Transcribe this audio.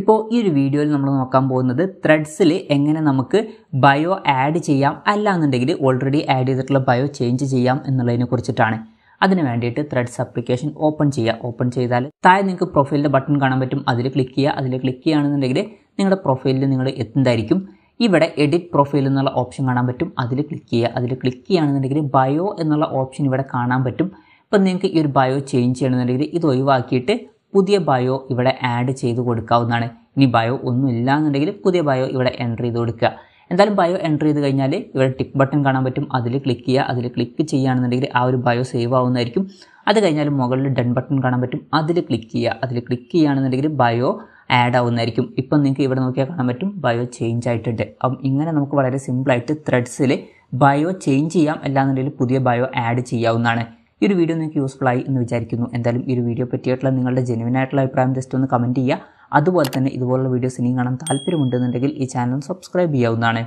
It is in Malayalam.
ഇപ്പോൾ ഈ ഒരു വീഡിയോയിൽ നമ്മൾ നോക്കാൻ പോകുന്നത് ത്രെഡ്സിൽ എങ്ങനെ നമുക്ക് ബയോ ആഡ് ചെയ്യാം അല്ല എന്നുണ്ടെങ്കിൽ ഓൾറെഡി ആഡ് ചെയ്തിട്ടുള്ള ബയോ ചേഞ്ച് ചെയ്യാം എന്നുള്ളതിനെ കുറിച്ചിട്ടാണ് അതിന് വേണ്ടിയിട്ട് ത്രെഡ്സ് ആപ്ലിക്കേഷൻ ഓപ്പൺ ചെയ്യുക ഓപ്പൺ ചെയ്താൽ താഴെ നിങ്ങൾക്ക് പ്രൊഫൈലിൻ്റെ ബട്ടൺ കാണാൻ പറ്റും അതിൽ ക്ലിക്ക് ചെയ്യുക അതിൽ ക്ലിക്ക് ചെയ്യുകയാണെന്നുണ്ടെങ്കിൽ നിങ്ങളുടെ പ്രൊഫൈലിൽ നിങ്ങൾ എത്തുന്നതായിരിക്കും ഇവിടെ എഡിറ്റ് പ്രൊഫൈൽ എന്നുള്ള ഓപ്ഷൻ കാണാൻ പറ്റും അതിൽ ക്ലിക്ക് ചെയ്യുക അതിൽ ക്ലിക്ക് ചെയ്യുകയാണെന്നുണ്ടെങ്കിൽ ബയോ എന്നുള്ള ഓപ്ഷൻ ഇവിടെ കാണാൻ പറ്റും ഇപ്പം നിങ്ങൾക്ക് ഈ ഒരു ബയോ ചേഞ്ച് ചെയ്യണമെന്നുണ്ടെങ്കിൽ ഇത് ഒഴിവാക്കിയിട്ട് പുതിയ ബയോ ഇവിടെ ആഡ് ചെയ്ത് കൊടുക്കാവുന്നതാണ് ഇനി ബയോ ഒന്നും ഇല്ല എന്നുണ്ടെങ്കിൽ പുതിയ ബയോ ഇവിടെ എൻ്റർ ചെയ്ത് കൊടുക്കുക എന്തായാലും ബയോ എൻ്റർ ചെയ്ത് കഴിഞ്ഞാൽ ഇവിടെ ടിക്ക് ബട്ടൺ കാണാൻ പറ്റും അതിൽ ക്ലിക്ക് ചെയ്യുക അതിൽ ക്ലിക്ക് ചെയ്യുകയാണെന്നുണ്ടെങ്കിൽ ആ ഒരു ബയോ സേവ് ആവുന്നതായിരിക്കും അത് കഴിഞ്ഞാൽ മുകളിൽ ഡൺ ബട്ടൺ കാണാൻ പറ്റും അതിൽ ക്ലിക്ക് ചെയ്യുക അതിൽ ക്ലിക്ക് ചെയ്യുകയാണെന്നുണ്ടെങ്കിൽ ബയോ ആഡ് ആവുന്നതായിരിക്കും ഇപ്പം നിങ്ങൾക്ക് ഇവിടെ നോക്കിയാൽ കാണാൻ പറ്റും ബയോ ചേഞ്ച് ആയിട്ടുണ്ട് അപ്പം ഇങ്ങനെ നമുക്ക് വളരെ സിമ്പിളായിട്ട് ത്രെഡ്സിൽ ബയോ ചേഞ്ച് ചെയ്യാം അല്ലാന്നുണ്ടെങ്കിൽ പുതിയ ബയോ ആഡ് ചെയ്യാവുന്നതാണ് ഈ ഒരു വീഡിയോ നിങ്ങൾക്ക് യൂസ്ഫുൾ ആയി എന്ന് വിചാരിക്കുന്നു എന്തായാലും ഈ ഒരു വീഡിയോ പറ്റിയിട്ടുള്ള നിങ്ങളുടെ ജെനുവൻ ആയിട്ടുള്ള അഭിപ്രായം ജസ്റ്റ് ഒന്ന് കമൻറ്റ് ചെയ്യുക അതുപോലെ തന്നെ ഇതുപോലുള്ള വീഡിയോസ് ഇനിയും കാണാൻ താല്പര്യമുണ്ടെന്നുണ്ടെങ്കിൽ ഈ ചാനൽ സബ്സ്ക്രൈബ് ചെയ്യാവുന്നതാണ്